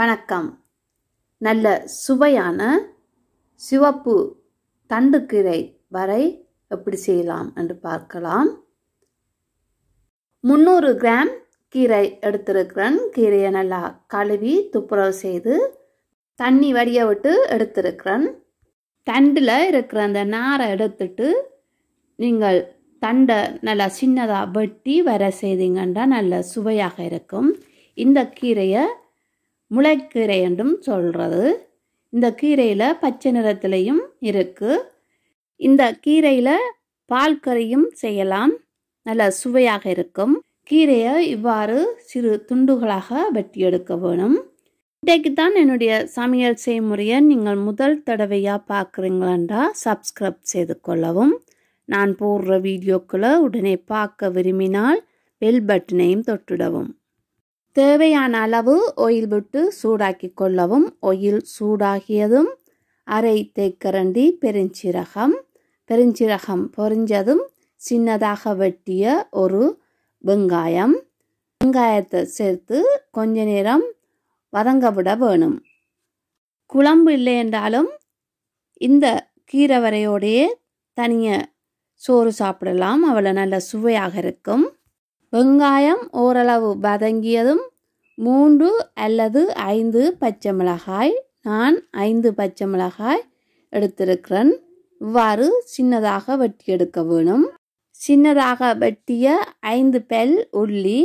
வணக்கம் நல்ல சுவையான சிவப்பு தண்டுக்கீரை வரை எப்படி செய்யலாம் என்று பார்க்கலாம் முந்நூறு கிராம் கீரை எடுத்திருக்கிறேன் கீரையை நல்லா கழுவி துப்புரவு செய்து தண்ணி வடிய விட்டு எடுத்திருக்கிறேன் தண்டில் இருக்கிற அந்த நாரை எடுத்துட்டு நீங்கள் தண்டை நல்லா சின்னதாக வெட்டி வர செய்தீங்கன்னா நல்ல சுவையாக இருக்கும் இந்த கீரையை முளைக்கீரை என்றும் சொல்கிறது இந்த கீரையில் பச்சை நிறத்திலையும் இருக்குது இந்த கீரையில் பால் கறியும் செய்யலாம் நல்ல சுவையாக இருக்கும் கீரையை இவ்வாறு சிறு துண்டுகளாக வெட்டி எடுக்க வேணும் இன்றைக்கு தான் என்னுடைய சமையல் செய்முறையை நீங்கள் முதல் தடவையாக பார்க்குறீங்களா சப்ஸ்கிரைப் செய்து கொள்ளவும் நான் போடுற வீடியோக்களை உடனே பார்க்க விரும்பினால் பெல் பட்டனையும் தொட்டுடவும் தேவையான அளவு ஒயில் விட்டு சூடாக்கி கொள்ளவும் ஒயில் சூடாகியதும் அரை தேக்கரண்டி பெருஞ்சீரகம் பெருஞ்சீரகம் பொறிஞ்சதும் சின்னதாக வெட்டிய ஒரு வெங்காயம் வெங்காயத்தை சேர்த்து கொஞ்ச நேரம் வதங்க விட வேணும் குழம்பு இல்லை என்றாலும் இந்த கீரை வரையோடையே தனியாக சோறு சாப்பிடலாம் அவ்வளோ நல்ல சுவையாக இருக்கும் வெங்காயம் ஓரளவு வதங்கியதும் மூன்று அல்லது ஐந்து பச்சை மிளகாய் நான் ஐந்து பச்சை மிளகாய் எடுத்திருக்கிறேன் இவ்வாறு சின்னதாக வெட்டி எடுக்க வேணும் சின்னதாக வெட்டிய ஐந்து பெல் உள்ளி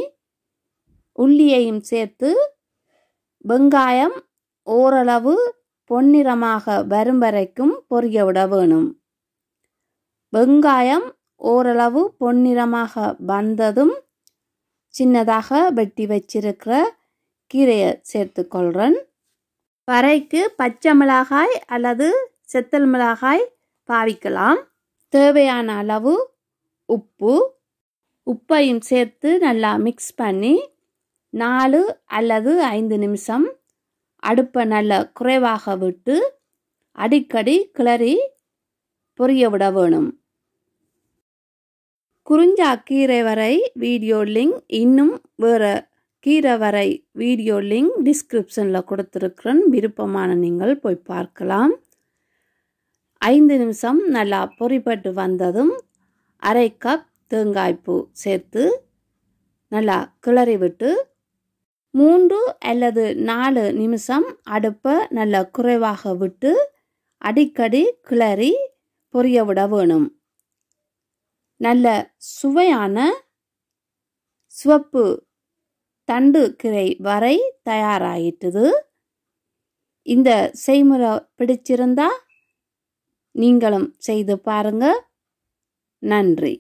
உள்ளியையும் சேர்த்து வெங்காயம் ஓரளவு பொன்னிறமாக வரும் வரைக்கும் பொரிய விட வேணும் வெங்காயம் ஓரளவு பொன்னிறமாக வந்ததும் சின்னதாக வெட்டி வச்சிருக்கிற கீரையை சேர்த்து கொள்கிறேன் பறைக்கு பச்சை மிளகாய் அல்லது செத்தல் மிளகாய் பாவிக்கலாம் தேவையான அளவு உப்பு உப்பையும் சேர்த்து நல்லா மிக்ஸ் பண்ணி நாலு அல்லது ஐந்து நிமிஷம் அடுப்பை நல்லா குறைவாக விட்டு அடிக்கடி கிளறி பொரிய விட வேணும் குறிஞ்சா கீரை வரை வீடியோ லிங்க் இன்னும் வேறு கீரை வரை வீடியோ லிங்க் டிஸ்கிரிப்ஷனில் கொடுத்துருக்குறேன் விருப்பமான நீங்கள் போய் பார்க்கலாம் ஐந்து நிமிஷம் நல்லா பொறிப்பட்டு வந்ததும் அரை கப் தேங்காய்ப்பூ சேர்த்து நல்லா கிளறி விட்டு மூன்று அல்லது நாலு நிமிஷம் அடுப்பை நல்லா குறைவாக விட்டு அடிக்கடி கிளறி பொரிய விட வேணும் நல்ல சுவையான சிவப்பு தண்டு கிரை வரை தயாராகிட்டுது இந்த செய்முறை பிடிச்சிருந்தா நீங்களும் செய்து பாருங்க நன்றி